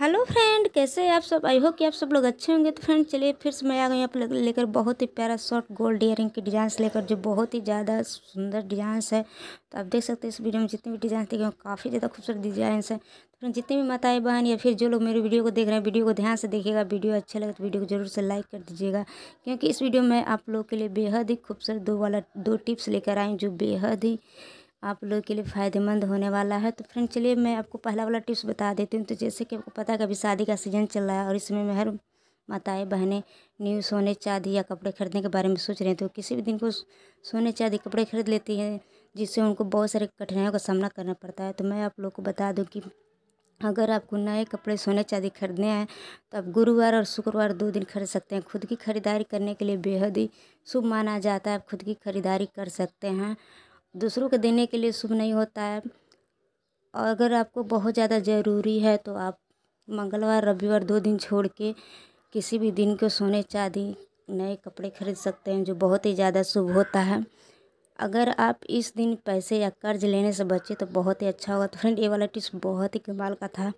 hello friend कैसे हैं आप सब आई होप कि आप सब लोग अच्छे होंगे तो फ्रेंड चलिए फिर से मैं आ गई आप लेकर बहुत ही प्यारा शॉर्ट गोल्ड इयरिंग की डिजाइन लेकर जो बहुत ही ज़्यादा सुंदर डिज़ाइंस है तो आप देख सकते हैं इस वीडियो में जितने भी डिज़ाइन देखे काफ़ी ज़्यादा खूबसूरत डिज़ाइंस है तो फ्रेंड जितनी भी माताएं बहन या फिर जो लोग मेरे वीडियो को देख रहे हैं वीडियो को ध्यान से देखिएगा वीडियो अच्छा लगे तो वीडियो को जरूर से लाइक कर दीजिएगा क्योंकि इस वीडियो में आप लोग के लिए बेहद ही खूबसूरत दो वाला दो टिप्स लेकर आई जो बेहद ही आप लोग के लिए फ़ायदेमंद होने वाला है तो फ्रेंड चलिए मैं आपको पहला वाला टिप्स बता देती हूँ तो जैसे कि आपको पता है कि अभी शादी का सीज़न चल रहा है और इसमें हर माताएं बहनें न्यू सोने चांदी या कपड़े खरीदने के बारे में सोच रहे हैं तो किसी भी दिन को सोने चांदी कपड़े खरीद लेती हैं जिससे उनको बहुत सारी कठिनाइयों का सामना करना पड़ता है तो मैं आप लोग को बता दूँ कि अगर आपको नए कपड़े सोने चांदी खरीदने हैं तो आप गुरुवार और शुक्रवार दो दिन खरीद सकते हैं खुद की खरीदारी करने के लिए बेहद ही शुभ माना जाता है आप खुद की खरीदारी कर सकते हैं दूसरों को देने के लिए शुभ नहीं होता है और अगर आपको बहुत ज़्यादा ज़रूरी है तो आप मंगलवार रविवार दो दिन छोड़ के किसी भी दिन को सोने चांदी नए कपड़े खरीद सकते हैं जो बहुत ही ज़्यादा शुभ होता है अगर आप इस दिन पैसे या कर्ज लेने से बचे तो बहुत ही अच्छा होगा तो फ्रेंड ये वाला टिप्स बहुत ही कमाल का था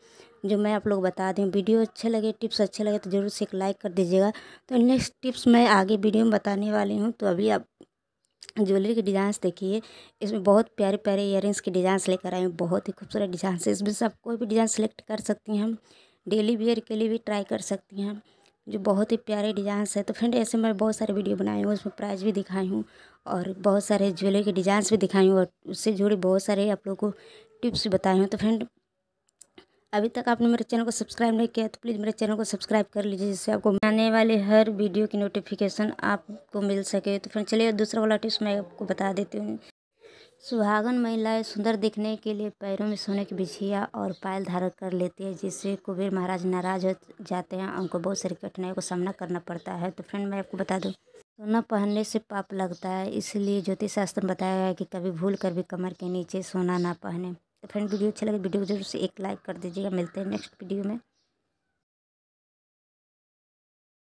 जो मैं आप लोग बता दूँ वीडियो अच्छे लगे टिप्स अच्छे लगे तो ज़रूर से एक लाइक कर दीजिएगा तो नेक्स्ट टिप्स मैं आगे वीडियो में बताने वाली हूँ तो अभी आप ज्वेलरी के डिज़ाइंस देखिए इसमें बहुत प्यारे प्यारे इयर के डिज़ाइंस लेकर आए हैं बहुत ही खूबसूरत डिजाइन है इसमें से आप कोई भी डिज़ाइन सेलेक्ट कर सकती हैं डेली वियर के लिए भी ट्राई कर सकती हैं जो बहुत ही प्यारे डिज़ाइंस है तो फ्रेंड ऐसे मैं बहुत सारे वीडियो बनाई हूँ उसमें प्राइज़ भी दिखाई हूँ और बहुत सारे ज्वेलरी के डिज़ाइंस भी दिखाई हूँ और उससे जुड़े बहुत सारे आप लोगों को टिप्स भी बताए हूँ तो फ्रेंड अभी तक आपने मेरे चैनल को सब्सक्राइब नहीं किया तो प्लीज़ मेरे चैनल को सब्सक्राइब कर लीजिए जिससे आपको आने वाले हर वीडियो की नोटिफिकेशन आपको मिल सके तो फिर चलिए दूसरा वाला टिप्स मैं आपको बता देती हूँ सुहागन महिलाएं सुंदर दिखने के लिए पैरों में सोने की बिछिया और पायल धारण कर लेती है जिससे कुबेर महाराज नाराज हो जाते हैं उनको बहुत सारी कठिनाइयों का सामना करना पड़ता है तो फ्रेंड मैं आपको बता दूँ सोना पहनने से पाप लगता है इसलिए ज्योतिष शास्त्र में बताया है कि कभी भूल कर भी कमर के नीचे सोना ना पहने तो फ्रेंड वीडियो अच्छा लगे वीडियो को जरूर से एक लाइक कर दीजिएगा मिलते हैं नेक्स्ट वीडियो में